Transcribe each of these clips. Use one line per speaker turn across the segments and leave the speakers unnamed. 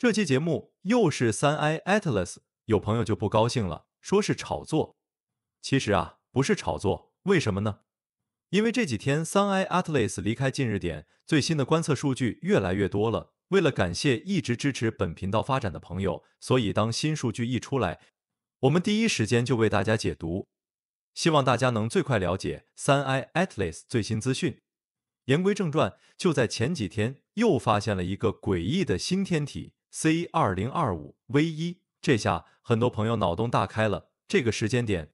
这期节目又是三 I Atlas，有朋友就不高兴了，说是炒作。其实啊，不是炒作，为什么呢？因为这几天三 I Atlas 离开近日点，最新的观测数据越来越多了。为了感谢一直支持本频道发展的朋友，所以当新数据一出来，我们第一时间就为大家解读，希望大家能最快了解三 I Atlas 最新资讯。言归正传，就在前几天，又发现了一个诡异的新天体。C 二零二五 V 一，这下很多朋友脑洞大开了。这个时间点，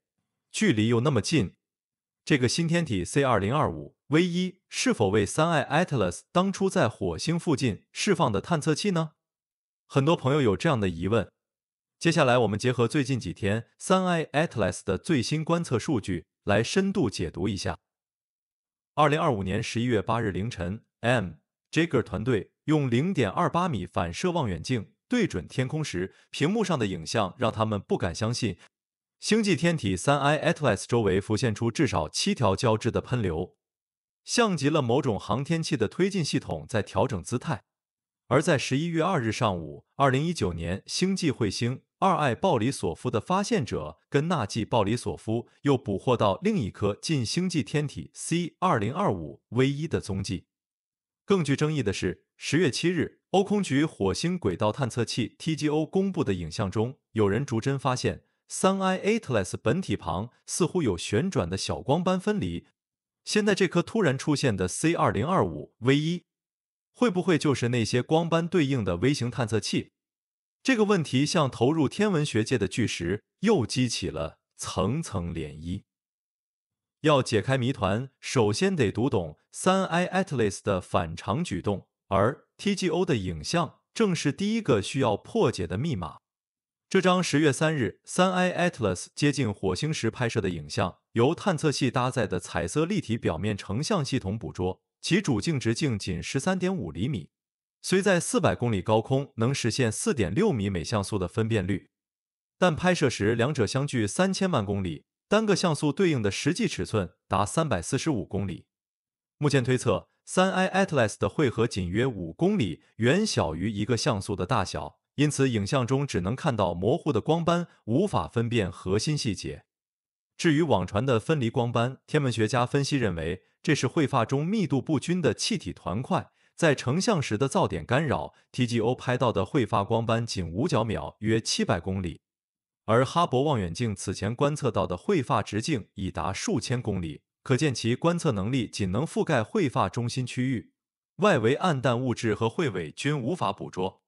距离又那么近，这个新天体 C 二零二五 V 一是否为三 I Atlas 当初在火星附近释放的探测器呢？很多朋友有这样的疑问。接下来我们结合最近几天三 I Atlas 的最新观测数据来深度解读一下。二零二五年十一月八日凌晨 M。Jagger 团队用0.28米反射望远镜对准天空时，屏幕上的影像让他们不敢相信，星际天体三 i Atlas 周围浮现出至少七条交织的喷流，像极了某种航天器的推进系统在调整姿态。而在11月2日上午，2019年星际彗星二 i 鲍里索夫的发现者跟纳季·鲍里索夫又捕获到另一颗近星际天体 C2025V1 的踪迹。更具争议的是，十月七日，欧空局火星轨道探测器 TGO 公布的影像中，有人逐帧发现三 i Atlas 本体旁似乎有旋转的小光斑分离。现在这颗突然出现的 C2025V1，会不会就是那些光斑对应的微型探测器？这个问题像投入天文学界的巨石，又激起了层层涟漪。要解开谜团，首先得读懂三 I Atlas 的反常举动，而 TGO 的影像正是第一个需要破解的密码。这张十月三日三 I Atlas 接近火星时拍摄的影像，由探测器搭载的彩色立体表面成像系统捕捉，其主镜直径仅十三点五厘米，虽在四百公里高空能实现四点六米每像素的分辨率，但拍摄时两者相距三千万公里。单个像素对应的实际尺寸达三百四十五公里。目前推测，三 i atlas 的汇合仅约五公里，远小于一个像素的大小，因此影像中只能看到模糊的光斑，无法分辨核心细节。至于网传的分离光斑，天文学家分析认为，这是彗发中密度不均的气体团块在成像时的噪点干扰。tgo 拍到的彗发光斑仅五角秒，约七百公里。而哈勃望远镜此前观测到的彗发直径已达数千公里，可见其观测能力仅能覆盖彗发中心区域，外围暗淡物质和彗尾均无法捕捉。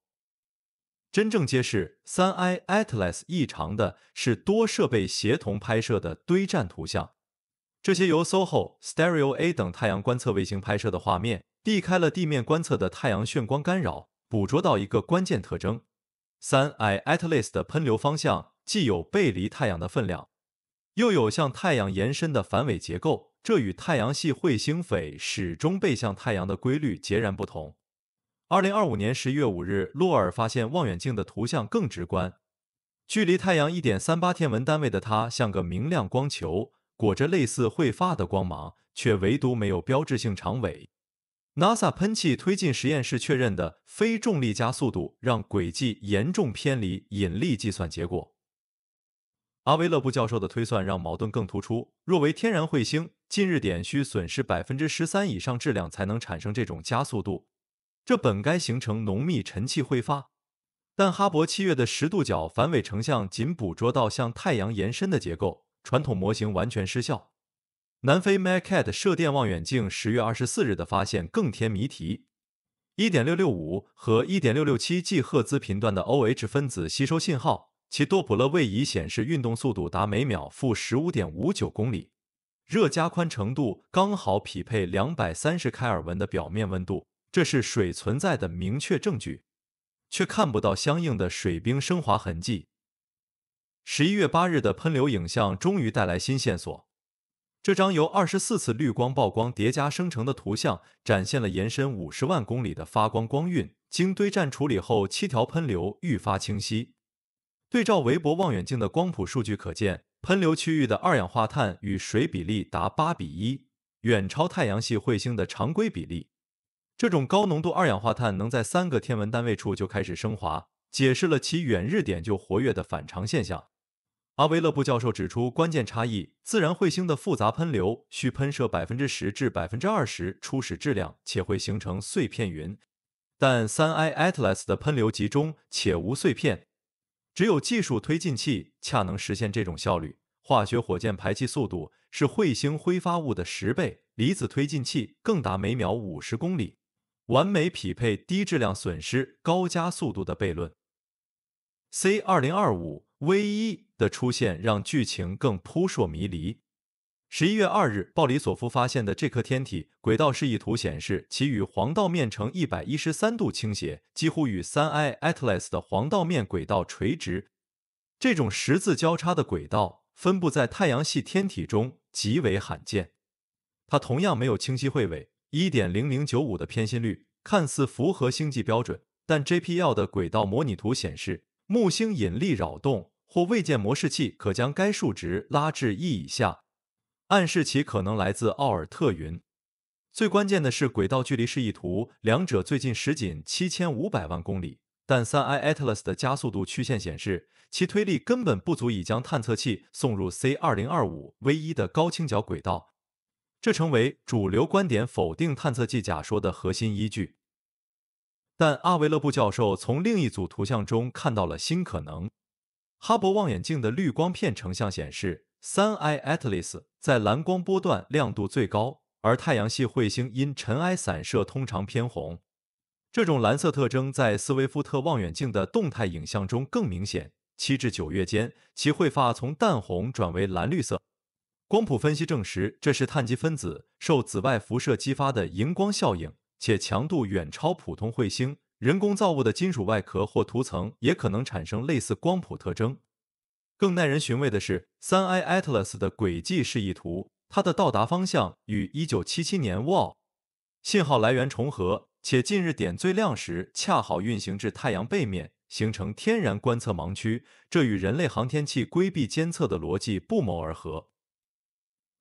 真正揭示三 I Atlas 异常的是多设备协同拍摄的堆栈图像，这些由 SOHO、STEREO A 等太阳观测卫星拍摄的画面避开了地面观测的太阳眩光干扰，捕捉到一个关键特征：三 I Atlas 的喷流方向。既有背离太阳的分量，又有向太阳延伸的反尾结构，这与太阳系彗星绯始终背向太阳的规律截然不同。二零二五年十月五日，洛尔发现望远镜的图像更直观。距离太阳一点三八天文单位的它，像个明亮光球，裹着类似彗发的光芒，却唯独没有标志性长尾。NASA 喷气推进实验室确认的非重力加速度让轨迹严重偏离引力计算结果。阿维勒布教授的推算让矛盾更突出。若为天然彗星，近日点需损失百分之十三以上质量才能产生这种加速度。这本该形成浓密尘气挥发，但哈勃七月的十度角反尾成像仅捕捉到向太阳延伸的结构，传统模型完全失效。南非 MaCAT 射电望远镜十月二十四日的发现更添谜题：一点六六五和一点六六七 G 赫兹频段的 OH 分子吸收信号。其多普勒位移显示运动速度达每秒负十五点五九公里，热加宽程度刚好匹配两百三十开尔文的表面温度，这是水存在的明确证据，却看不到相应的水冰升华痕迹。十一月八日的喷流影像终于带来新线索，这张由二十四次绿光曝光叠加生成的图像，展现了延伸五十万公里的发光光晕，经堆栈处理后，七条喷流愈发清晰。对照韦伯望远镜的光谱数据可见，喷流区域的二氧化碳与水比例达八比一，远超太阳系彗星的常规比例。这种高浓度二氧化碳能在三个天文单位处就开始升华，解释了其远日点就活跃的反常现象。阿维勒布教授指出关键差异：自然彗星的复杂喷流需喷射百分之十至百分之二十初始质量，且会形成碎片云；但三 I Atlas 的喷流集中且无碎片。只有技术推进器恰能实现这种效率，化学火箭排气速度是彗星挥发物的十倍，离子推进器更达每秒五十公里，完美匹配低质量损失、高加速度的悖论。C 二零二五 V 一的出现让剧情更扑朔迷离。十一月二日，鲍里索夫发现的这颗天体轨道示意图显示，其与黄道面呈一百一十三度倾斜，几乎与三 I Atlas 的黄道面轨道垂直。这种十字交叉的轨道分布在太阳系天体中极为罕见。它同样没有清晰彗尾，一点零零九五的偏心率看似符合星际标准，但 JPL 的轨道模拟图显示，木星引力扰动或未见模式器可将该数值拉至一以下。暗示其可能来自奥尔特云。最关键的是轨道距离示意图，两者最近时仅七千五百万公里，但三 I Atlas 的加速度曲线显示，其推力根本不足以将探测器送入 C 二零二五 V 一的高倾角轨道。这成为主流观点否定探测器假说的核心依据。但阿维勒布教授从另一组图像中看到了新可能：哈勃望远镜的滤光片成像显示。三 I Atlas 在蓝光波段亮度最高，而太阳系彗星因尘埃散射通常偏红。这种蓝色特征在斯威夫特望远镜的动态影像中更明显。七至九月间，其彗发从淡红转为蓝绿色。光谱分析证实，这是碳基分子受紫外辐射激发的荧光效应，且强度远超普通彗星。人工造物的金属外壳或涂层也可能产生类似光谱特征。更耐人寻味的是，三 I Atlas 的轨迹示意图，它的到达方向与一九七七年 Wow 信号来源重合，且近日点最亮时恰好运行至太阳背面，形成天然观测盲区，这与人类航天器规避监测的逻辑不谋而合。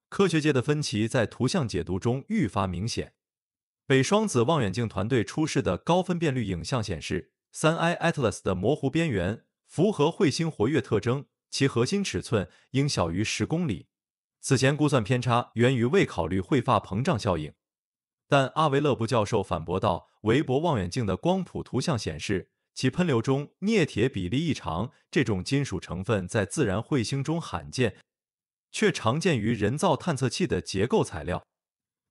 科学界的分歧在图像解读中愈发明显。北双子望远镜团队出示的高分辨率影像显示，三 I Atlas 的模糊边缘符合彗星活跃特征。其核心尺寸应小于十公里。此前估算偏差源于未考虑彗发膨胀效应，但阿维勒布教授反驳道：“韦伯望远镜的光谱图像显示，其喷流中镍铁比例异常，这种金属成分在自然彗星中罕见，却常见于人造探测器的结构材料。”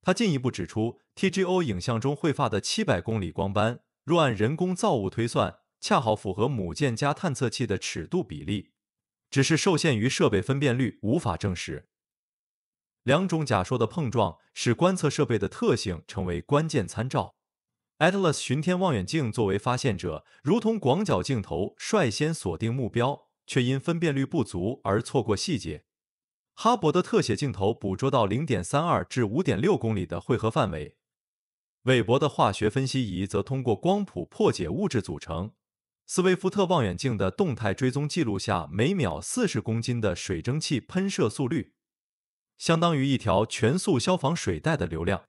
他进一步指出，TGO 影像中彗发的七百公里光斑，若按人工造物推算，恰好符合母舰加探测器的尺度比例。只是受限于设备分辨率，无法证实两种假说的碰撞，使观测设备的特性成为关键参照。Atlas 巡天望远镜作为发现者，如同广角镜头率先锁定目标，却因分辨率不足而错过细节。哈勃的特写镜头捕捉到零点三二至五点六公里的汇合范围，韦伯的化学分析仪则通过光谱破解物质组成。斯威夫特望远镜的动态追踪记录下每秒四十公斤的水蒸气喷射速率，相当于一条全速消防水带的流量。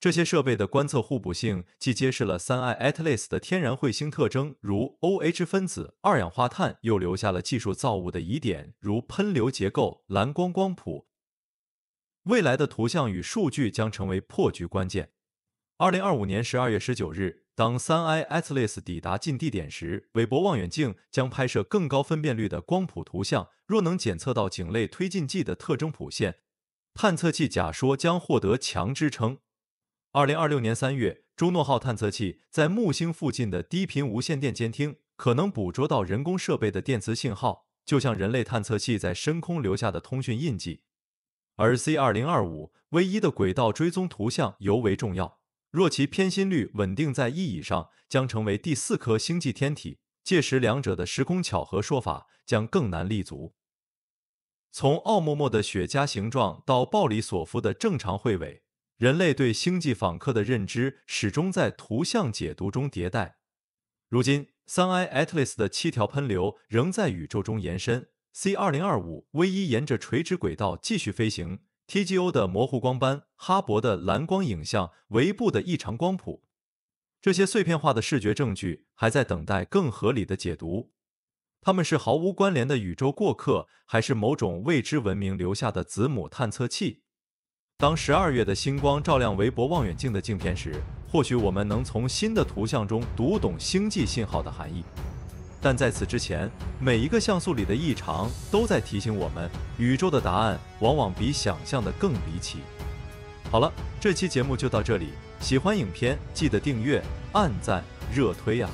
这些设备的观测互补性既揭示了三 i Atlas 的天然彗星特征，如 OH 分子、二氧化碳，又留下了技术造物的疑点，如喷流结构、蓝光光谱。未来的图像与数据将成为破局关键。二零二五年十二月十九日，当三 i Atlas 抵达近地点时，韦伯望远镜将拍摄更高分辨率的光谱图像。若能检测到井类推进剂的特征谱线，探测器假说将获得强支撑。二零二六年三月，朱诺号探测器在木星附近的低频无线电监听可能捕捉到人工设备的电磁信号，就像人类探测器在深空留下的通讯印记。而 C 二零二五 V 一的轨道追踪图像尤为重要。若其偏心率稳定在一以上，将成为第四颗星际天体。届时，两者的时空巧合说法将更难立足。从奥莫莫的雪茄形状到鲍里索夫的正常彗尾，人类对星际访客的认知始终在图像解读中迭代。如今，三 I Atlas 的七条喷流仍在宇宙中延伸。C 二零二五 V 一沿着垂直轨道继续飞行。TGO 的模糊光斑、哈勃的蓝光影像、维布的异常光谱，这些碎片化的视觉证据还在等待更合理的解读。他们是毫无关联的宇宙过客，还是某种未知文明留下的子母探测器？当十二月的星光照亮韦伯望远镜的镜片时，或许我们能从新的图像中读懂星际信号的含义。但在此之前，每一个像素里的异常都在提醒我们，宇宙的答案往往比想象的更离奇。好了，这期节目就到这里，喜欢影片记得订阅、按赞、热推呀。